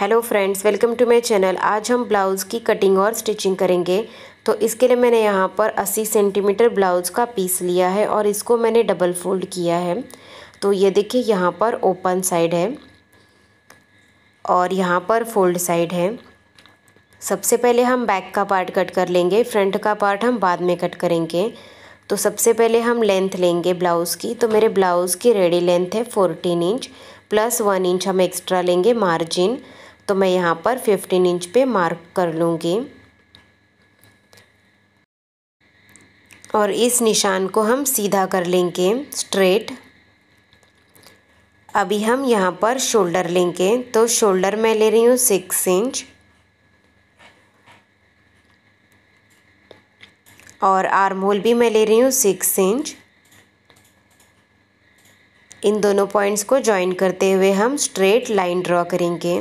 hello friends welcome to my channel आज हम blouse की कटिंग और स्टिचिंग करेंगे तो इसके लिए मैंने यहाँ पर 80 सेंटीमीटर ब्लाउज़ का पीस लिया है और इसको मैंने डबल फोल्ड किया है तो ये देखिए यहाँ पर ओपन साइड है और यहाँ पर फोल्ड साइड है सबसे पहले हम बैक का पार्ट कट कर लेंगे फ्रंट का पार्ट हम बाद में कट करेंगे तो सबसे पहले हम लेंथ लेंगे ब्लाउज़ की तो मेरे ब्लाउज़ की रेडी लेंथ है fourteen inch plus one inch हम एक्स्ट्रा लेंगे मार्जिन तो मैं यहाँ पर 15 इंच पे मार्क कर लूँगी और इस निशान को हम सीधा कर लेंगे स्ट्रेट अभी हम यहाँ पर शोल्डर लेंगे तो शोल्डर मैं ले रही हूँ सिक्स इंच और आर्म होल भी मैं ले रही हूँ सिक्स इंच इन दोनों पॉइंट्स को जॉइन करते हुए हम स्ट्रेट लाइन ड्रॉ करेंगे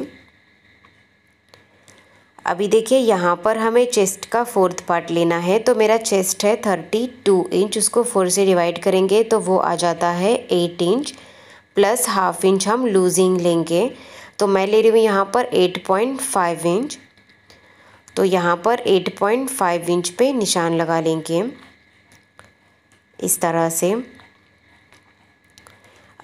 अभी देखिए यहाँ पर हमें चेस्ट का फोर्थ पार्ट लेना है तो मेरा चेस्ट है थर्टी टू इंच उसको फोर से डिवाइड करेंगे तो वो आ जाता है eight inch plus half inch हम लूजिंग लेंगे तो मैं ले रही हूँ यहाँ पर एट पॉइंट फाइव इंच तो यहाँ पर एट पॉइंट फाइव इंच पे निशान लगा लेंगे इस तरह से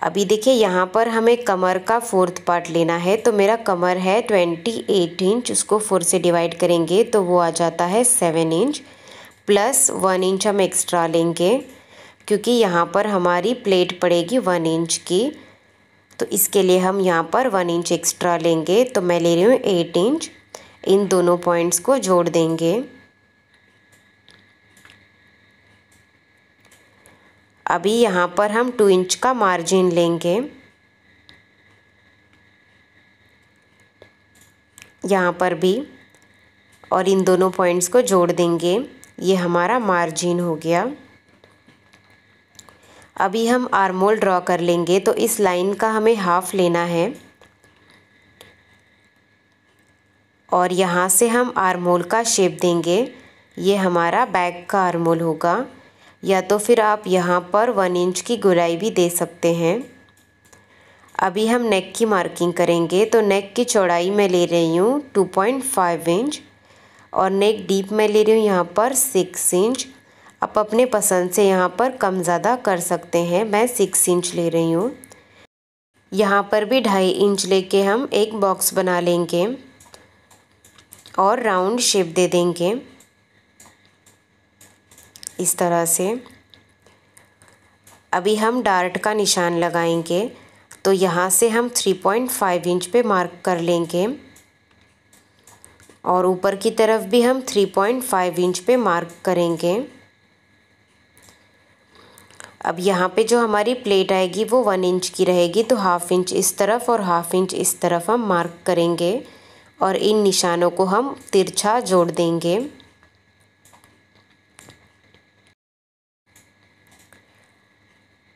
अभी देखिए यहाँ पर हमें कमर का फोर्थ पार्ट लेना है तो मेरा कमर है ट्वेंटी एट इंच उसको फोर से डिवाइड करेंगे तो वो आ जाता है seven inch plus one inch हम एक्स्ट्रा लेंगे क्योंकि यहाँ पर हमारी प्लेट पड़ेगी वन इंच की तो इसके लिए हम यहाँ पर वन इंच एक्स्ट्रा लेंगे तो मैं ले रही हूँ एट इंच इन दोनों पॉइंट्स को जोड़ देंगे अभी यहाँ पर हम टू इंच का मार्जिन लेंगे यहाँ पर भी और इन दोनों पॉइंट्स को जोड़ देंगे ये हमारा मार्जिन हो गया अभी हम आर्मोल ड्रॉ कर लेंगे तो इस लाइन का हमें हाफ लेना है और यहाँ से हम आर्मोल का शेप देंगे ये हमारा बैक का आर्मोल होगा या तो फिर आप यहाँ पर वन इंच की गुलाई भी दे सकते हैं अभी हम नेक की मार्किंग करेंगे तो नेक की चौड़ाई मैं ले रही हूँ टू पॉइंट फाइव इंच और नेक डीप मैं ले रही हूँ यहाँ पर सिक्स इंच आप अपने पसंद से यहाँ पर कम ज़्यादा कर सकते हैं मैं सिक्स इंच ले रही हूँ यहाँ पर भी ढाई इंच लेके हम एक बॉक्स बना लेंगे और राउंड शेप दे देंगे इस तरह से अभी हम डार्ट का निशान लगाएंगे तो यहाँ से हम 3.5 इंच पे मार्क कर लेंगे और ऊपर की तरफ भी हम 3.5 इंच पे मार्क करेंगे अब यहाँ पे जो हमारी प्लेट आएगी वो वन इंच की रहेगी तो हाफ इंच इस तरफ और हाफ इंच इस तरफ हम मार्क करेंगे और इन निशानों को हम तिरछा जोड़ देंगे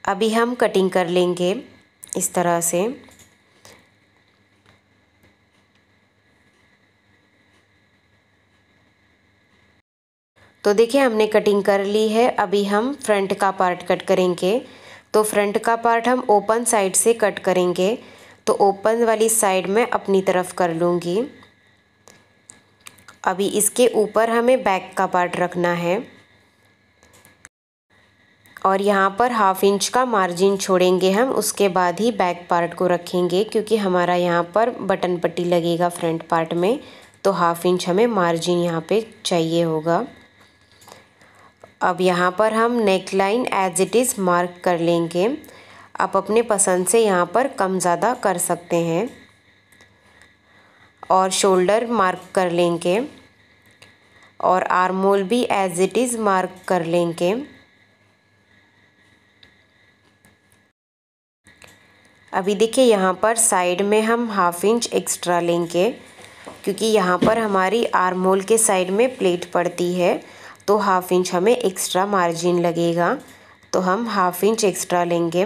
अभी हम कटिंग कर लेंगे इस तरह से तो देखिए हमने कटिंग कर ली है अभी हम फ्रंट का पार्ट कट करेंगे तो फ्रंट का पार्ट हम ओपन साइड से कट करेंगे तो ओपन वाली साइड में अपनी तरफ कर लूँगी अभी इसके ऊपर हमें बैक का पार्ट रखना है और यहाँ पर हाफ इंच का मार्जिन छोड़ेंगे हम उसके बाद ही बैक पार्ट को रखेंगे क्योंकि हमारा यहाँ पर बटन पट्टी लगेगा फ्रंट पार्ट में तो हाफ इंच हमें मार्जिन यहाँ पे चाहिए होगा अब यहाँ पर हम neck line as it is mark कर लेंगे आप अपने पसंद से यहाँ पर कम ज़्यादा कर सकते हैं और शोल्डर मार्क कर लेंगे और आर्मोल भी एज इट इज़ मार्क कर लेंगे अभी देखिए यहाँ पर साइड में हम हाफ इंच एक्स्ट्रा लेंगे क्योंकि यहाँ पर हमारी आर्म होल के साइड में प्लेट पड़ती है तो हाफ इंच हमें एक्स्ट्रा मार्जिन लगेगा तो हम हाफ इंच एक्स्ट्रा लेंगे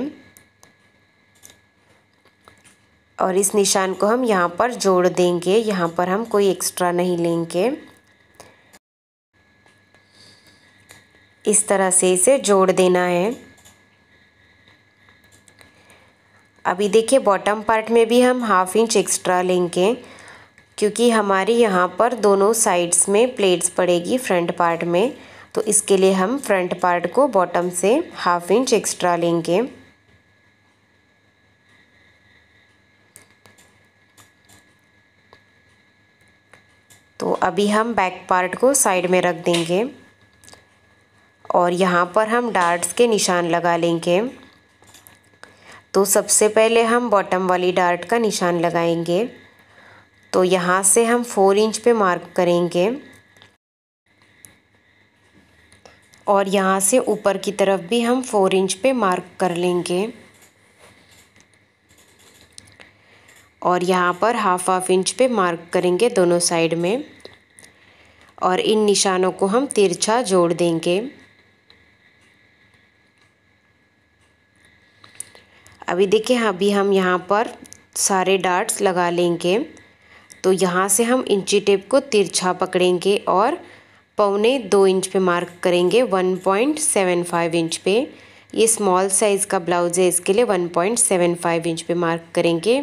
और इस निशान को हम यहाँ पर जोड़ देंगे यहाँ पर हम कोई एक्स्ट्रा नहीं लेंगे इस तरह से इसे जोड़ देना है अभी देखिए बॉटम पार्ट में भी हम हाफ इंच एक्स्ट्रा लेंगे क्योंकि हमारे यहाँ पर दोनों साइड्स में प्लेट्स पड़ेगी फ्रंट पार्ट में तो इसके लिए हम फ्रंट पार्ट को बॉटम से हाफ इंच एक्स्ट्रा लेंगे तो अभी हम बैक पार्ट को साइड में रख देंगे और यहाँ पर हम डार्ट्स के निशान लगा लेंगे तो सबसे पहले हम बॉटम वाली डार्ट का निशान लगाएंगे तो यहाँ से हम फोर इंच पे मार्क करेंगे और यहाँ से ऊपर की तरफ भी हम फोर इंच पे मार्क कर लेंगे और यहाँ पर हाफ हाफ इंच पे मार्क करेंगे दोनों साइड में और इन निशानों को हम तिरछा जोड़ देंगे अभी देखिए अभी हम यहाँ पर सारे डार्ट्स लगा लेंगे तो यहाँ से हम इंची टेप को तिरछा पकड़ेंगे और पौने दो इंच पे मार्क करेंगे 1.75 इंच पे ये स्मॉल साइज़ का ब्लाउज़ है इसके लिए 1.75 इंच पे मार्क करेंगे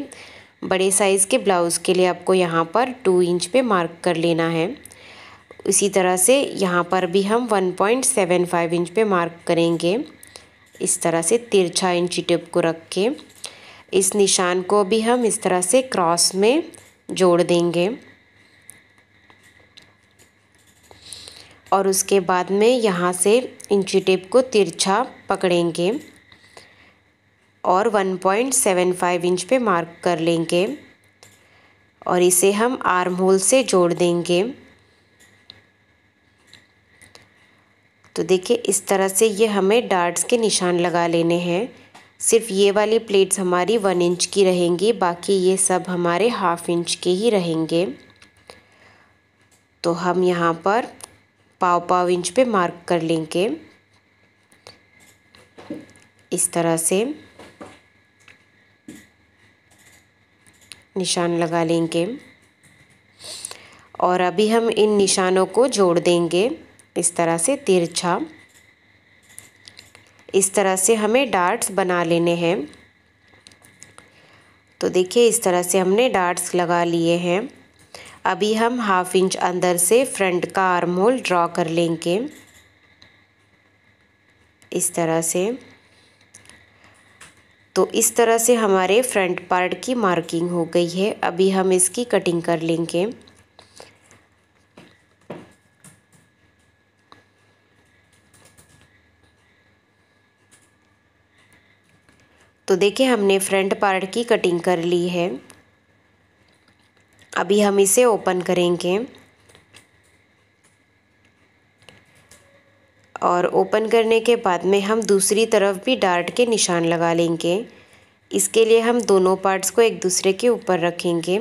बड़े साइज़ के ब्लाउज़ के लिए आपको यहाँ पर टू इंच पे मार्क कर लेना है इसी तरह से यहाँ पर भी हम 1.75 इंच पे मार्क करेंगे इस तरह से तिरछा इंची टेप को रख के इस निशान को भी हम इस तरह से क्रॉस में जोड़ देंगे और उसके बाद में यहाँ से इंची टेप को तिरछा पकड़ेंगे और 1.75 इंच पे मार्क कर लेंगे और इसे हम आर्म होल से जोड़ देंगे तो देखिए इस तरह से ये हमें डार्ट्स के निशान लगा लेने हैं सिर्फ ये वाली प्लेट्स हमारी वन इंच की रहेंगी बाकी ये सब हमारे हाफ इंच के ही रहेंगे तो हम यहाँ पर पाव पाव इंच पे मार्क कर लेंगे इस तरह से निशान लगा लेंगे और अभी हम इन निशानों को जोड़ देंगे इस तरह से तिरछा इस तरह से हमें डार्ट्स बना लेने हैं तो देखिए इस तरह से हमने डार्ट्स लगा लिए हैं अभी हम हाफ इंच अंदर से फ्रंट का आर्म होल ड्रॉ कर लेंगे इस तरह से तो इस तरह से हमारे फ्रंट पार्ट की मार्किंग हो गई है अभी हम इसकी कटिंग कर लेंगे तो देखिए हमने फ्रंट पार्ट की कटिंग कर ली है अभी हम इसे ओपन करेंगे और ओपन करने के बाद में हम दूसरी तरफ भी डार्ट के निशान लगा लेंगे इसके लिए हम दोनों पार्ट्स को एक दूसरे के ऊपर रखेंगे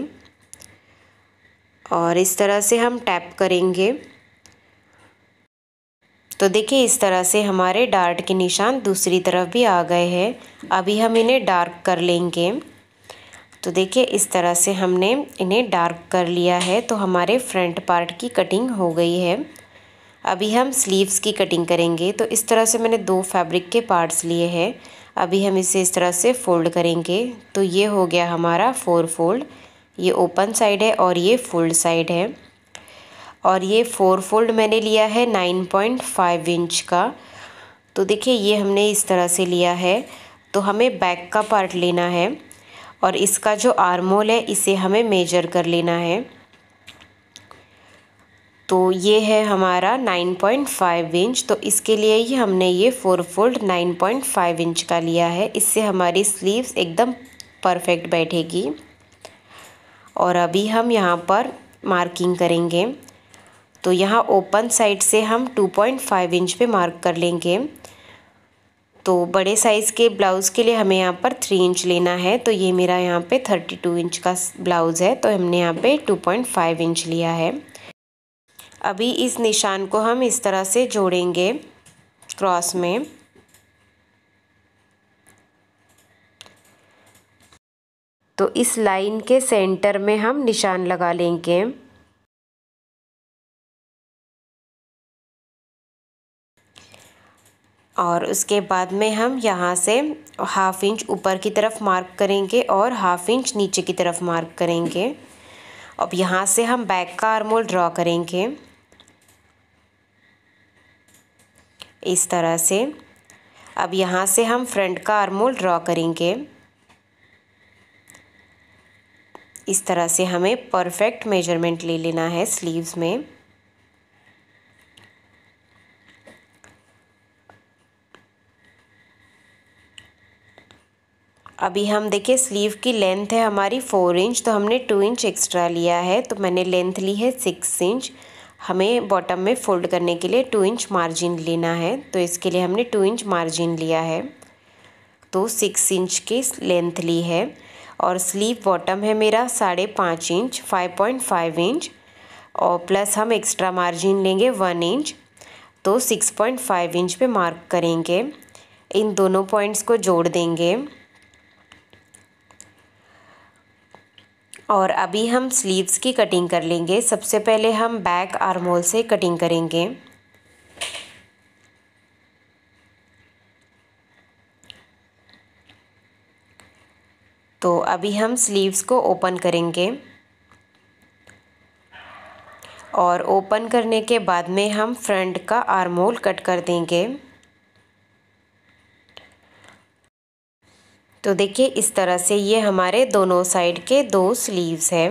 और इस तरह से हम टैप करेंगे तो देखिए इस तरह से हमारे डार्ट के निशान दूसरी तरफ भी आ गए हैं अभी हम इन्हें डार्क कर लेंगे तो देखिए इस तरह से हमने इन्हें डार्क कर लिया है तो हमारे फ्रंट पार्ट की कटिंग हो गई है अभी हम स्लीव्स की कटिंग करेंगे तो इस तरह से मैंने दो फैब्रिक के पार्ट्स लिए हैं अभी हम इसे इस तरह से फोल्ड करेंगे तो ये हो गया हमारा फोर फोल्ड ये ओपन साइड है और ये फोल्ड साइड है और ये फोर फोल्ड मैंने लिया है नाइन पॉइंट फाइव इंच का तो देखिए ये हमने इस तरह से लिया है तो हमें बैक का पार्ट लेना है और इसका जो आर्मोल है इसे हमें मेजर कर लेना है तो ये है हमारा नाइन पॉइंट फाइव इंच तो इसके लिए ही हमने ये four fold nine point five inch का लिया है इससे हमारी स्लीव्स एकदम परफेक्ट बैठेगी और अभी हम यहाँ पर मार्किंग करेंगे तो यहाँ ओपन साइड से हम 2.5 इंच पे मार्क कर लेंगे तो बड़े साइज़ के ब्लाउज़ के लिए हमें यहाँ पर थ्री इंच लेना है तो ये मेरा यहाँ पे 32 इंच का ब्लाउज़ है तो हमने यहाँ पे 2.5 इंच लिया है अभी इस निशान को हम इस तरह से जोड़ेंगे क्रॉस में तो इस लाइन के सेंटर में हम निशान लगा लेंगे और उसके बाद में हम यहाँ से हाफ इंच ऊपर की तरफ मार्क करेंगे और हाफ इंच नीचे की तरफ मार्क करेंगे अब यहाँ से हम बैक का आर्मोल ड्रॉ करेंगे इस तरह से अब यहाँ से हम फ्रंट का आर्मोल ड्रॉ करेंगे इस तरह से हमें परफेक्ट मेजरमेंट ले लेना है स्लीव्स में अभी हम देखिए स्लीव की लेंथ है हमारी फोर इंच तो हमने टू इंच एक्स्ट्रा लिया है तो मैंने लेंथ ली है सिक्स इंच हमें बॉटम में फोल्ड करने के लिए टू इंच मार्जिन लेना है तो इसके लिए हमने टू इंच मार्जिन लिया है तो सिक्स इंच की लेंथ ली है और स्लीव बॉटम है मेरा साढ़े पाँच inch five point five inch और प्लस हम एक्स्ट्रा मार्जिन लेंगे वन इंच तो सिक्स पॉइंट फाइव इंच पे मार्क करेंगे इन दोनों पॉइंट्स को जोड़ देंगे और अभी हम स्लीव्स की कटिंग कर लेंगे सबसे पहले हम बैक आर्मोल से कटिंग करेंगे तो अभी हम स्लीव्स को ओपन करेंगे और ओपन करने के बाद में हम फ्रंट का आर्मोल कट कर देंगे तो देखिए इस तरह से ये हमारे दोनों साइड के दो स्लीव्स हैं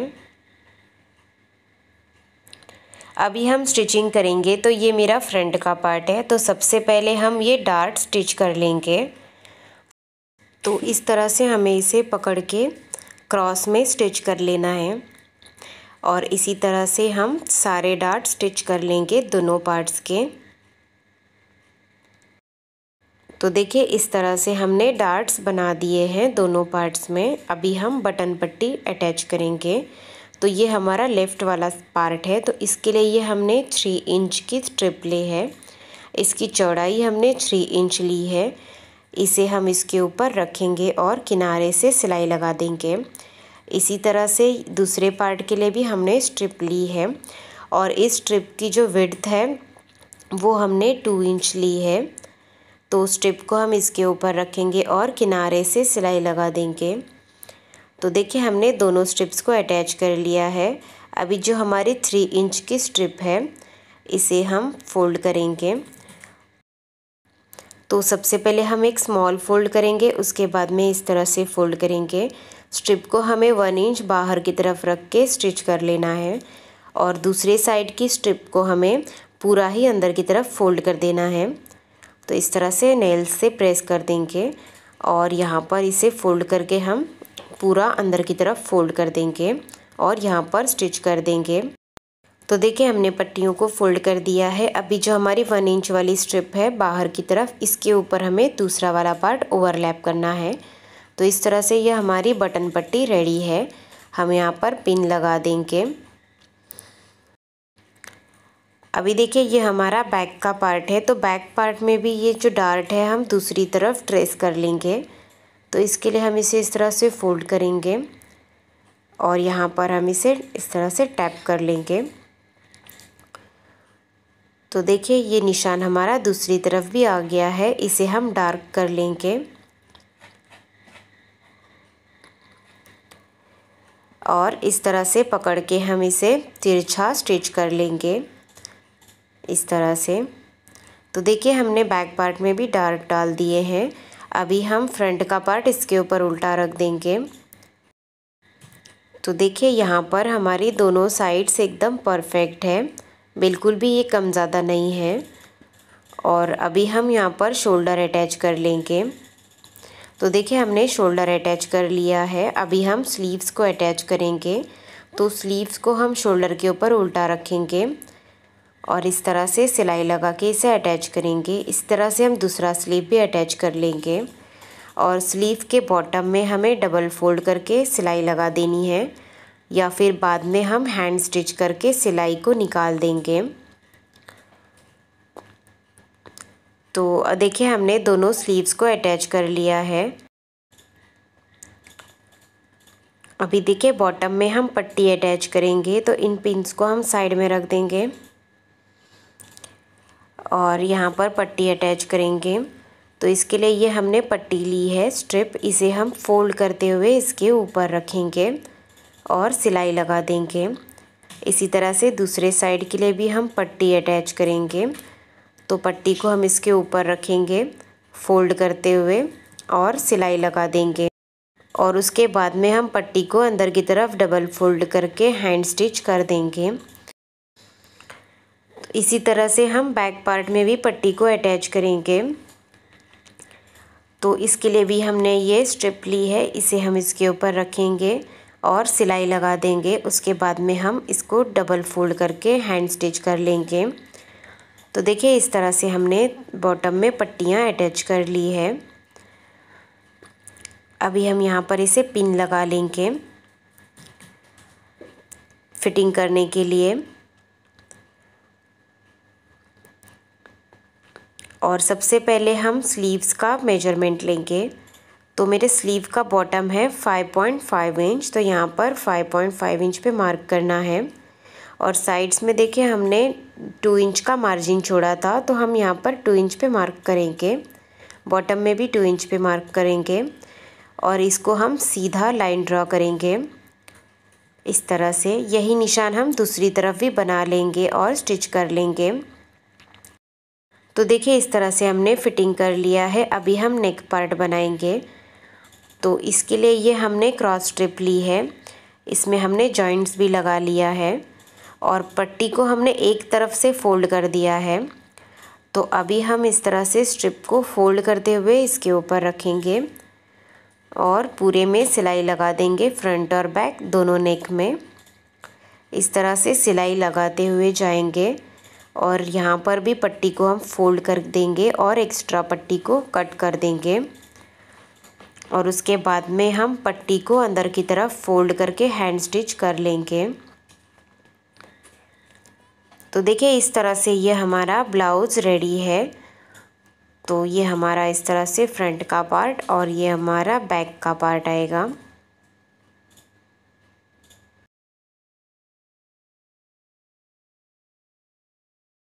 अभी हम स्टिचिंग करेंगे तो ये मेरा फ्रंट का पार्ट है तो सबसे पहले हम ये डार्ट स्टिच कर लेंगे तो इस तरह से हमें इसे पकड़ के क्रॉस में स्टिच कर लेना है और इसी तरह से हम सारे डार्ट स्टिच कर लेंगे दोनों पार्ट्स के तो देखिए इस तरह से हमने डार्ट्स बना दिए हैं दोनों पार्ट्स में अभी हम बटन पट्टी अटैच करेंगे तो ये हमारा लेफ़्ट वाला पार्ट है तो इसके लिए ये हमने थ्री इंच की स्ट्रिप ली है इसकी चौड़ाई हमने थ्री इंच ली है इसे हम इसके ऊपर रखेंगे और किनारे से सिलाई लगा देंगे इसी तरह से दूसरे पार्ट के लिए भी हमने स्ट्रिप ली है और इस स्ट्रिप की जो विड्थ है वो हमने टू इंच ली है तो स्ट्रिप को हम इसके ऊपर रखेंगे और किनारे से सिलाई लगा देंगे तो देखिए हमने दोनों स्ट्रिप्स को अटैच कर लिया है अभी जो हमारी थ्री इंच की स्ट्रिप है इसे हम फोल्ड करेंगे तो सबसे पहले हम एक स्मॉल फोल्ड करेंगे उसके बाद में इस तरह से फोल्ड करेंगे स्ट्रिप को हमें वन इंच बाहर की तरफ रख के स्टिच कर लेना है और दूसरे साइड की स्ट्रिप को हमें पूरा ही अंदर की तरफ फोल्ड कर देना है तो इस तरह से नेल्स से प्रेस कर देंगे और यहाँ पर इसे फोल्ड करके हम पूरा अंदर की तरफ फोल्ड कर देंगे और यहाँ पर स्टिच कर देंगे तो देखिए हमने पट्टियों को फोल्ड कर दिया है अभी जो हमारी वन इंच वाली स्ट्रिप है बाहर की तरफ इसके ऊपर हमें दूसरा वाला पार्ट ओवरलैप करना है तो इस तरह से यह हमारी बटन पट्टी रेडी है हम यहाँ पर पिन लगा देंगे अभी देखिए ये हमारा बैक का पार्ट है तो बैक पार्ट में भी ये जो डार्ट है हम दूसरी तरफ ट्रेस कर लेंगे तो इसके लिए हम इसे इस तरह से फोल्ड करेंगे और यहाँ पर हम इसे इस तरह से टैप कर लेंगे तो देखिए ये निशान हमारा दूसरी तरफ भी आ गया है इसे हम डार्क कर लेंगे और इस तरह से पकड़ के हम इसे तिरछा स्टिच कर लेंगे इस तरह से तो देखिए हमने बैक पार्ट में भी डार्क डाल दिए हैं अभी हम फ्रंट का पार्ट इसके ऊपर उल्टा रख देंगे तो देखिए यहाँ पर हमारी दोनों साइड्स एकदम परफेक्ट है बिल्कुल भी ये कम ज़्यादा नहीं है और अभी हम यहाँ पर शोल्डर अटैच कर लेंगे तो देखिए हमने शोल्डर अटैच कर लिया है अभी हम स्लीव्स को अटैच करेंगे तो स्लीव्स को हम शोल्डर के ऊपर उल्टा रखेंगे और इस तरह से सिलाई लगा के इसे अटैच करेंगे इस तरह से हम दूसरा स्लीव भी अटैच कर लेंगे और स्लीव के बॉटम में हमें डबल फोल्ड करके सिलाई लगा देनी है या फिर बाद में हम हैंड स्टिच करके सिलाई को निकाल देंगे तो देखिए हमने दोनों स्लीव्स को अटैच कर लिया है अभी देखिए बॉटम में हम पट्टी अटैच करेंगे तो इन पिंस को हम साइड में रख देंगे और यहाँ पर पट्टी अटैच करेंगे तो इसके लिए ये हमने पट्टी ली है स्ट्रिप इसे हम फोल्ड करते हुए इसके ऊपर रखेंगे और सिलाई लगा देंगे इसी तरह से दूसरे साइड के लिए भी हम पट्टी अटैच करेंगे तो पट्टी को हम इसके ऊपर रखेंगे फोल्ड करते हुए और सिलाई लगा देंगे और उसके बाद में हम पट्टी को अंदर की तरफ डबल फोल्ड करके हैंड स्टिच कर देंगे इसी तरह से हम बैक पार्ट में भी पट्टी को अटैच करेंगे तो इसके लिए भी हमने ये स्ट्रिप ली है इसे हम इसके ऊपर रखेंगे और सिलाई लगा देंगे उसके बाद में हम इसको डबल फोल्ड करके हैंड स्टिच कर लेंगे तो देखिए इस तरह से हमने बॉटम में पट्टियाँ अटैच कर ली है अभी हम यहाँ पर इसे पिन लगा लेंगे फिटिंग करने के लिए और सबसे पहले हम स्लीव्स का मेजरमेंट लेंगे तो मेरे स्लीव का बॉटम है 5.5 इंच तो यहाँ पर 5.5 इंच पे मार्क करना है और साइड्स में देखिए हमने 2 इंच का मार्जिन छोड़ा था तो हम यहाँ पर 2 इंच पे मार्क करेंगे बॉटम में भी 2 इंच पे मार्क करेंगे और इसको हम सीधा लाइन ड्रॉ करेंगे इस तरह से यही निशान हम दूसरी तरफ भी बना लेंगे और स्टिच कर लेंगे तो देखिए इस तरह से हमने फिटिंग कर लिया है अभी हम नेक पार्ट बनाएंगे तो इसके लिए ये हमने क्रॉस स्ट्रिप ली है इसमें हमने जॉइंट्स भी लगा लिया है और पट्टी को हमने एक तरफ से फोल्ड कर दिया है तो अभी हम इस तरह से स्ट्रिप को फोल्ड करते हुए इसके ऊपर रखेंगे और पूरे में सिलाई लगा देंगे फ्रंट और बैक दोनों नेक में इस तरह से सिलाई लगाते हुए जाएंगे और यहाँ पर भी पट्टी को हम फोल्ड कर देंगे और एक्स्ट्रा पट्टी को कट कर देंगे और उसके बाद में हम पट्टी को अंदर की तरफ फोल्ड करके हैंड स्टिच कर लेंगे तो देखिए इस तरह से ये हमारा ब्लाउज़ रेडी है तो ये हमारा इस तरह से फ्रंट का पार्ट और ये हमारा बैक का पार्ट आएगा